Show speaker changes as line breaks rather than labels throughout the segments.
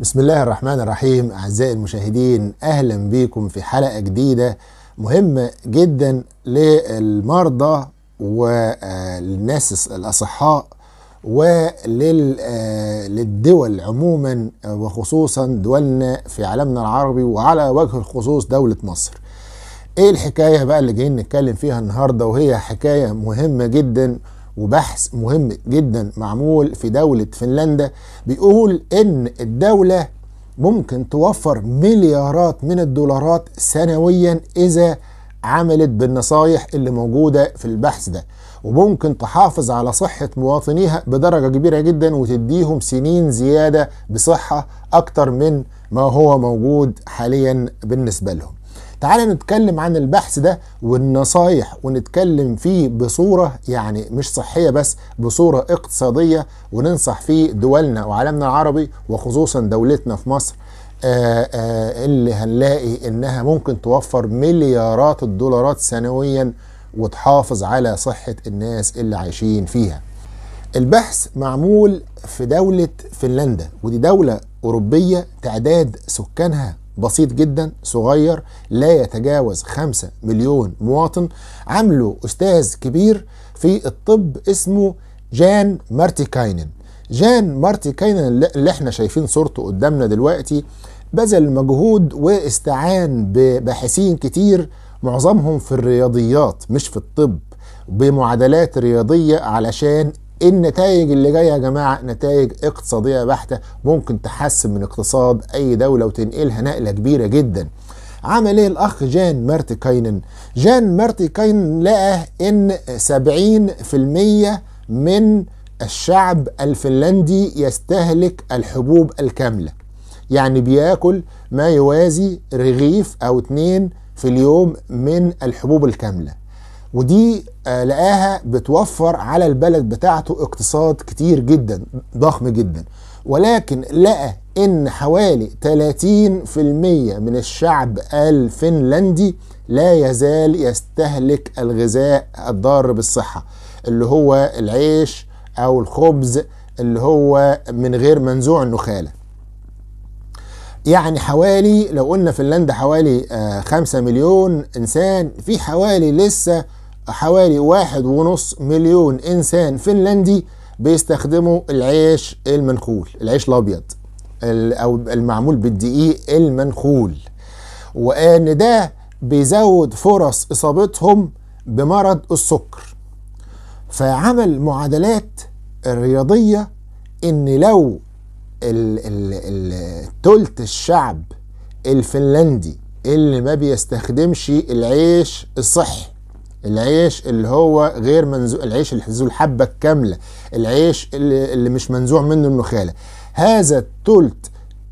بسم الله الرحمن الرحيم أعزائي المشاهدين أهلا بكم في حلقة جديدة مهمة جدا للمرضى وللناس الأصحاء وللدول آه، عموما وخصوصا دولنا في عالمنا العربي وعلى وجه الخصوص دولة مصر ايه الحكاية بقى اللي جايين نتكلم فيها النهاردة وهي حكاية مهمة جداً وبحث مهم جدا معمول في دولة فنلندا بيقول ان الدولة ممكن توفر مليارات من الدولارات سنويا اذا عملت بالنصايح اللي موجودة في البحث ده وممكن تحافظ على صحة مواطنيها بدرجة كبيرة جدا وتديهم سنين زيادة بصحة أكتر من ما هو موجود حاليا بالنسبة لهم تعال نتكلم عن البحث ده والنصايح ونتكلم فيه بصورة يعني مش صحية بس بصورة اقتصادية وننصح فيه دولنا وعالمنا العربي وخصوصا دولتنا في مصر آآ آه، آآ آه، اللي هنلاقي انها ممكن توفر مليارات الدولارات سنويا وتحافظ على صحة الناس اللي عايشين فيها البحث معمول في دولة فنلندا ودي دولة أوروبية تعداد سكانها بسيط جدا صغير لا يتجاوز 5 مليون مواطن عامله أستاذ كبير في الطب اسمه جان مارتيكاينن جان مارتيكاينن اللي احنا شايفين صورته قدامنا دلوقتي بذل مجهود واستعان بباحثين كتير معظمهم في الرياضيات مش في الطب بمعادلات رياضية علشان النتائج اللي جايه يا جماعه نتائج اقتصاديه بحته ممكن تحسن من اقتصاد اي دوله وتنقلها نقله كبيره جدا. عمل ايه الاخ جان مارتي كاينن؟ جان مارتي كاينن لقى ان 70% من الشعب الفنلندي يستهلك الحبوب الكامله. يعني بياكل ما يوازي رغيف او اتنين في اليوم من الحبوب الكامله. ودي آه، لقاها بتوفر على البلد بتاعته اقتصاد كتير جدا ضخم جدا ولكن لقى ان حوالي 30% من الشعب الفنلندي لا يزال يستهلك الغذاء الضار بالصحة اللي هو العيش او الخبز اللي هو من غير منزوع النخاله يعني حوالي لو قلنا فنلندا حوالي 5 آه، مليون انسان في حوالي لسه حوالي واحد ونص مليون إنسان فنلندي بيستخدموا العيش المنخول العيش الأبيض أو المعمول بالدقيق المنخول وأن ده بيزود فرص إصابتهم بمرض السكر فعمل معادلات الرياضية إن لو التلت الشعب الفنلندي اللي ما بيستخدمش العيش الصحي العيش اللي هو غير منزوع العيش اللي ذو الحبه الكامله العيش اللي, اللي مش منزوع منه النخاله هذا الثلث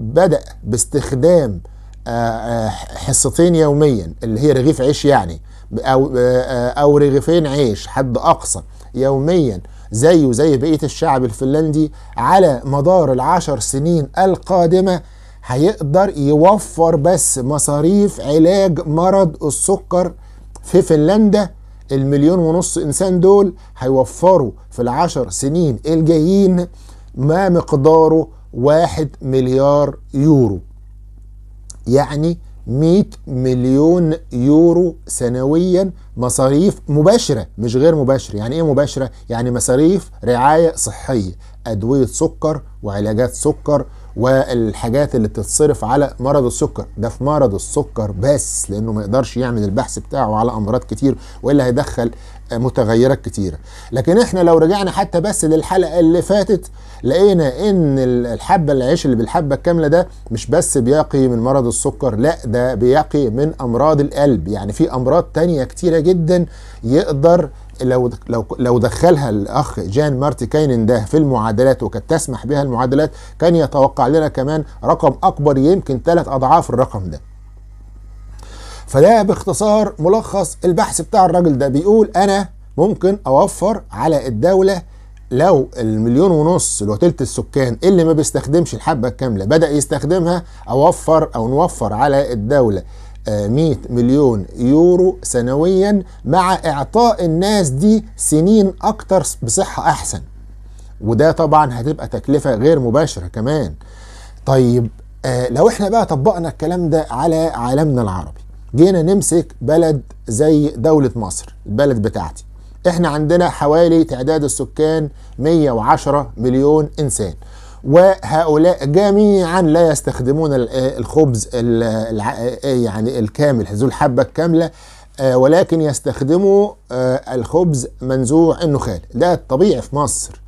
بدا باستخدام آه، آه، حصتين يوميا اللي هي رغيف عيش يعني او آه، او رغيفين عيش حد اقصى يوميا زيه زي بقيه الشعب الفنلندي على مدار العشر سنين القادمه هيقدر يوفر بس مصاريف علاج مرض السكر في فنلندا المليون ونص انسان دول هيوفروا في العشر سنين الجايين ما مقداره واحد مليار يورو يعني 100 مليون يورو سنويا مصاريف مباشره مش غير مباشره يعني ايه مباشره يعني مصاريف رعايه صحيه ادويه سكر وعلاجات سكر والحاجات اللي بتتصرف على مرض السكر ده في مرض السكر بس لانه ما يقدرش يعمل البحث بتاعه على امراض كتير والا هيدخل متغيرات كتيرة لكن احنا لو رجعنا حتى بس للحلقة اللي فاتت لقينا ان الحبة العيش اللي بالحبة الكاملة ده مش بس بيقي من مرض السكر لا ده بيقي من امراض القلب يعني في امراض تانية كتيرة جدا يقدر لو لو لو دخلها الاخ جان مارتي كاينن ده في المعادلات وكانت تسمح بها المعادلات كان يتوقع لنا كمان رقم اكبر يمكن ثلاث اضعاف الرقم ده فده باختصار ملخص البحث بتاع الراجل ده بيقول انا ممكن اوفر على الدوله لو المليون ونص اللي هو تلت السكان اللي ما بيستخدمش الحبه الكامله بدا يستخدمها اوفر او نوفر على الدوله 100 مليون يورو سنويا مع اعطاء الناس دي سنين اكتر بصحه احسن وده طبعا هتبقى تكلفه غير مباشره كمان طيب آه لو احنا بقى طبقنا الكلام ده على عالمنا العربي جينا نمسك بلد زي دولة مصر البلد بتاعتي احنا عندنا حوالي تعداد السكان 110 مليون انسان وهؤلاء جميعا لا يستخدمون الخبز آه، يعني الكامل ذو الحبة الكاملة آه، ولكن يستخدموا آه، الخبز منزوع النخال ده الطبيعي في مصر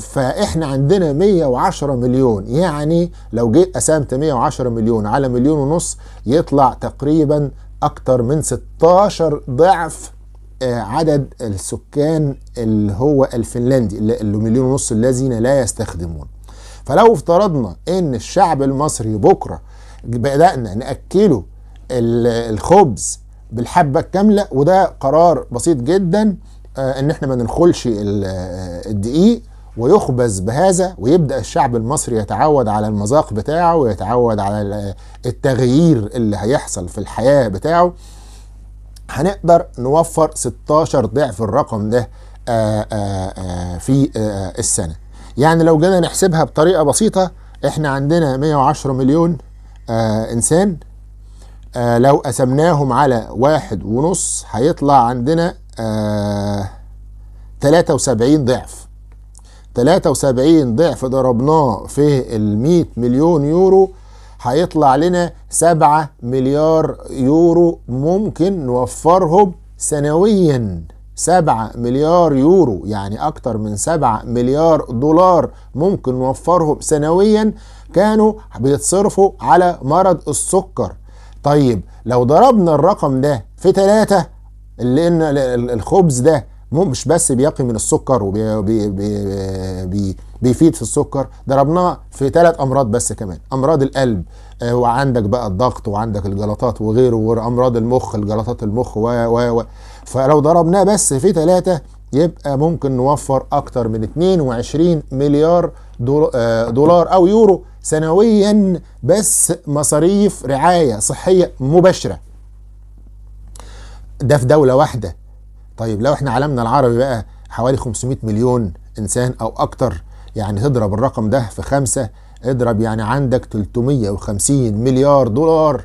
فاحنا عندنا 110 مليون يعني لو جيت قسمت 110 مليون على مليون ونص يطلع تقريبا اكتر من 16 ضعف آه، عدد السكان اللي هو الفنلندي اللي مليون ونص الذين لا يستخدمون فلو افترضنا ان الشعب المصري بكره بدانا ناكله الخبز بالحبه الكامله وده قرار بسيط جدا آه، ان احنا ما ندخلش آه، الدقيق ويخبز بهذا ويبدا الشعب المصري يتعود على المذاق بتاعه ويتعود على التغيير اللي هيحصل في الحياه بتاعه هنقدر نوفر 16 ضعف الرقم ده آآ آه، آآ آه، آه، في آآ السنة يعني لو جينا نحسبها بطريقة بسيطة احنا عندنا 110 مليون انسان لو قسمناهم على واحد ونص هيطلع عندنا 73 ضعف 73 ضعف ضربناه في ال 100 مليون يورو هيطلع لنا 7 مليار يورو ممكن نوفرهم سنويا 7 مليار يورو يعني أكتر من 7 مليار دولار ممكن نوفرهم سنويا كانوا بيتصرفوا على مرض السكر طيب لو ضربنا الرقم ده في ثلاثة لأن الخبز ده مش بس بيقي من السكر وبيفيد في السكر ضربناه في ثلاث امراض بس كمان امراض القلب آه، وعندك بقى الضغط وعندك الجلطات وغيره وامراض المخ الجلطات المخ و و و فلو ضربناه بس في ثلاثه يبقى ممكن نوفر اكتر من 22 مليار آه، دولار او يورو سنويا بس مصاريف رعايه صحيه مباشره ده في دوله واحده طيب لو احنا عالمنا العربي بقى حوالي 500 مليون انسان او اكتر يعني تضرب الرقم ده في خمسة اضرب يعني عندك 350 مليار دولار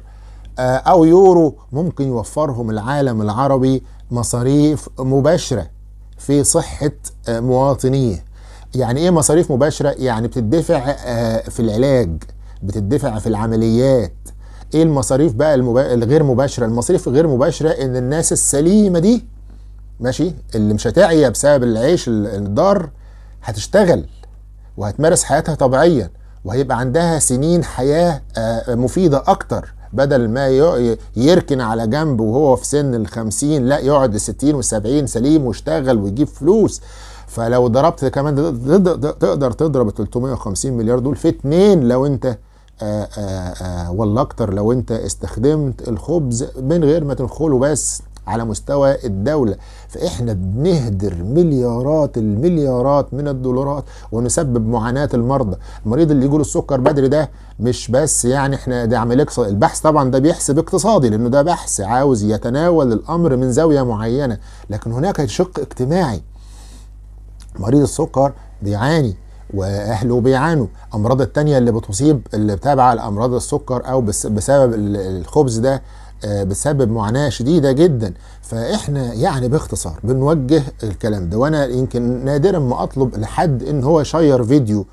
آه، او يورو ممكن يوفرهم العالم العربي مصاريف مباشره في صحه آه، مواطنيه يعني ايه مصاريف مباشره يعني بتدفع آه، في العلاج بتدفع في العمليات ايه المصاريف بقى الغير مباشره المصاريف الغير مباشره ان الناس السليمه دي ماشي اللي مش هتعيا بسبب العيش الضار هتشتغل وهتمارس حياتها طبيعيا وهيبقى عندها سنين حياه آه، مفيده اكتر بدل ما يركن على جنب وهو في سن ال 50 لا يقعد 60 وال 70 سليم ويشتغل ويجيب فلوس فلو ضربت كمان تقدر تضرب 350 مليار دول في اتنين لو انت آه، آه، ولا اكتر لو انت استخدمت الخبز من غير ما تنخله بس على مستوى الدولة فإحنا بنهدر مليارات المليارات من الدولارات ونسبب معاناة المرضى المريض اللي يقول السكر بدري ده مش بس يعني احنا ده عملية البحث طبعا ده بيحسب اقتصادي لأنه ده بحث عاوز يتناول الأمر من زاوية معينة لكن هناك شق اجتماعي مريض السكر بيعاني واهله بيعانوا امراض التانية اللي بتصيب اللي تابعه لامراض السكر او بسبب الخبز ده آه، بسبب معاناه شديده جدا فاحنا يعني باختصار بنوجه الكلام ده وانا يمكن نادرا ما اطلب لحد ان هو يشير فيديو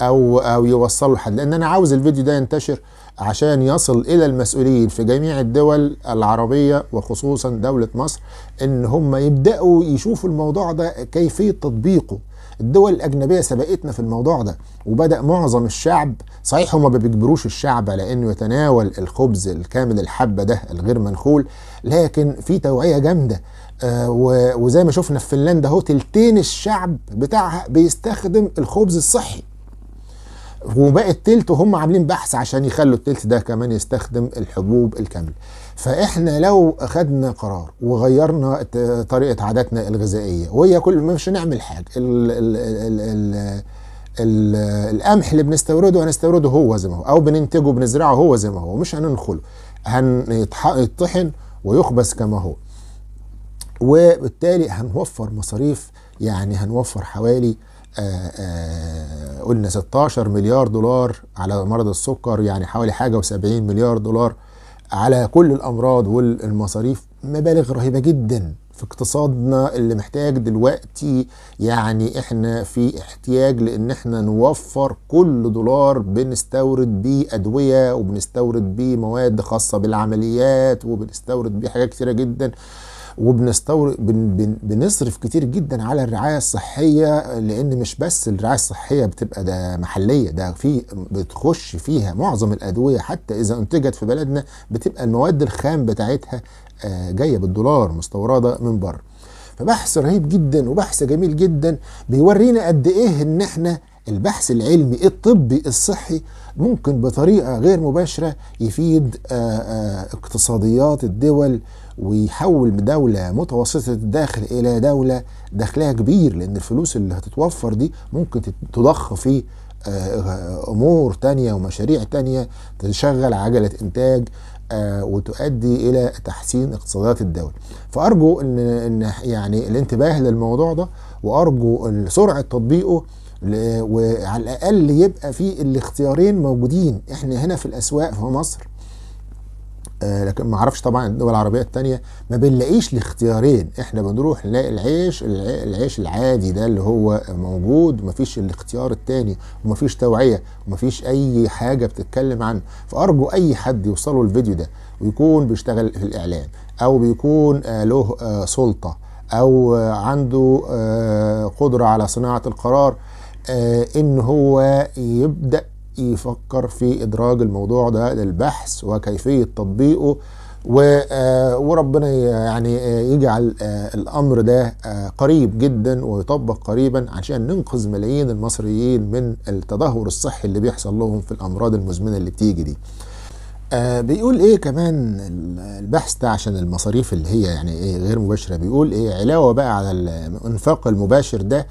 او او يوصله لحد لان انا عاوز الفيديو ده ينتشر عشان يصل الى المسؤولين في جميع الدول العربيه وخصوصا دوله مصر ان هم يبداوا يشوفوا الموضوع ده كيفيه تطبيقه الدول الأجنبية سبقتنا في الموضوع ده وبدأ معظم الشعب صحيح هما ما بيجبروش الشعب على أنه يتناول الخبز الكامل الحبة ده الغير منخول لكن في توعية جامدة آه وزي ما شفنا في فنلندا اهو تلتين الشعب بتاعها بيستخدم الخبز الصحي وباقي التلت وهم عاملين بحث عشان يخلوا التلت ده كمان يستخدم الحبوب الكامله فاحنا لو اخذنا قرار وغيرنا طريقه عاداتنا الغذائيه وهي كل ما مش نعمل حاجه القمح اللي بنستورده هنستورده هو زي ما هو او بننتجه بنزرعه هو زي ما هو مش هننخله هنطحن ويخبز كما هو وبالتالي هنوفر مصاريف يعني هنوفر حوالي آه، آه، قلنا 16 مليار دولار على مرض السكر يعني حوالي حاجة و70 مليار دولار على كل الأمراض والمصاريف مبالغ رهيبة جدا في اقتصادنا اللي محتاج دلوقتي يعني احنا في احتياج لان احنا نوفر كل دولار بنستورد بيه ادويه وبنستورد بيه مواد خاصه بالعمليات وبنستورد بيه حاجات كتيره جدا وبنستورد بن بن بنصرف كتير جدا على الرعايه الصحيه لان مش بس الرعايه الصحيه بتبقى ده محليه ده في بتخش فيها معظم الادويه حتى اذا انتجت في بلدنا بتبقى المواد الخام بتاعتها آه، جايه بالدولار مستورده من بره فبحث رهيب جدا وبحث جميل جدا بيورينا قد ايه ان احنا البحث العلمي الطبي الصحي ممكن بطريقة غير مباشرة يفيد آه، آه، اقتصاديات الدول ويحول دولة متوسطة الدخل إلى دولة دخلها كبير لأن الفلوس اللي هتتوفر دي ممكن تضخ في آه، أمور تانية ومشاريع تانية تشغل عجلة إنتاج وتؤدي إلى تحسين اقتصادات الدولة فأرجو أن يعني الانتباه للموضوع ده وارجو سرعه تطبيقه وعلى الاقل يبقى في الاختيارين موجودين احنا هنا في الاسواق في مصر آه لكن ما اعرفش طبعا الدول العربيه الثانيه ما بنلاقيش الاختيارين احنا بنروح نلاقي العيش العيش العادي ده اللي هو موجود وما فيش الاختيار الثاني وما فيش توعيه وما فيش اي حاجه بتتكلم عنه فارجو اي حد يوصله الفيديو ده ويكون بيشتغل في الاعلام او بيكون آه، له آه، سلطه او عنده آه، قدره على صناعه القرار آه، ان هو يبدا يفكر في ادراج الموضوع ده للبحث وكيفيه تطبيقه آه، وربنا يعني يجعل الامر ده قريب جدا ويطبق قريبا عشان ننقذ ملايين المصريين من التدهور الصحي اللي بيحصل لهم في الامراض المزمنه اللي بتيجي دي. آه بيقول ايه كمان البحث ده عشان المصاريف اللي هي يعني ايه غير مباشره بيقول ايه علاوه بقى على الانفاق المباشر ده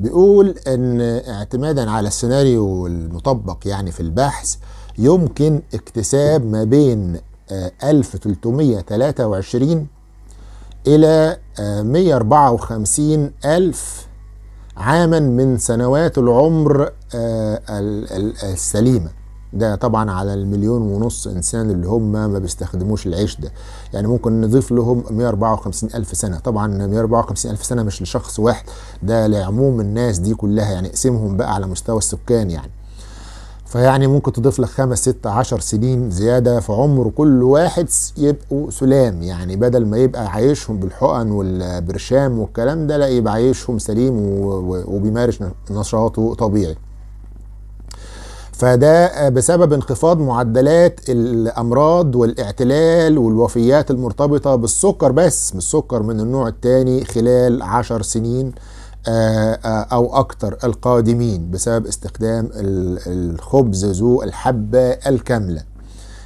بيقول ان اعتمادا على السيناريو المطبق يعني في البحث يمكن اكتساب ما بين آه 1323 الى آه 154000 عاما من سنوات العمر آه، السليمه ده طبعا على المليون ونص انسان اللي هم ما بيستخدموش العيش ده يعني ممكن نضيف لهم 154 الف سنه طبعا 154 الف سنه مش لشخص واحد ده لعموم الناس دي كلها يعني اقسمهم بقى على مستوى السكان يعني فيعني ممكن تضيف لك خمس ست عشر سنين زيادة في عمر كل واحد يبقوا سلام يعني بدل ما يبقى عايشهم بالحقن والبرشام والكلام ده لا يبقى عايشهم سليم وبيمارس نشاطه طبيعي فده بسبب انخفاض معدلات الامراض والاعتلال والوفيات المرتبطه بالسكر بس مش السكر من النوع الثاني خلال عشر سنين آه، آه، او اكثر القادمين بسبب استخدام الخبز ذو الحبه الكامله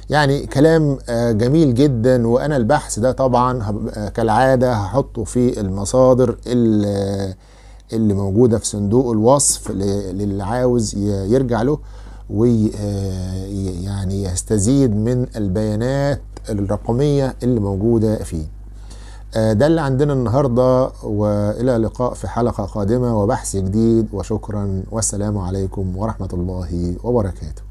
يعني كلام آه، جميل جدا وانا البحث ده طبعا كالعاده هحطه في المصادر اللي موجوده في صندوق الوصف للي عاوز يرجع له ويعني آه، يستزيد من البيانات الرقمية اللي موجودة فيه آه، ده اللي عندنا النهاردة وإلى لقاء في حلقة قادمة وبحث جديد وشكرا والسلام عليكم ورحمة الله وبركاته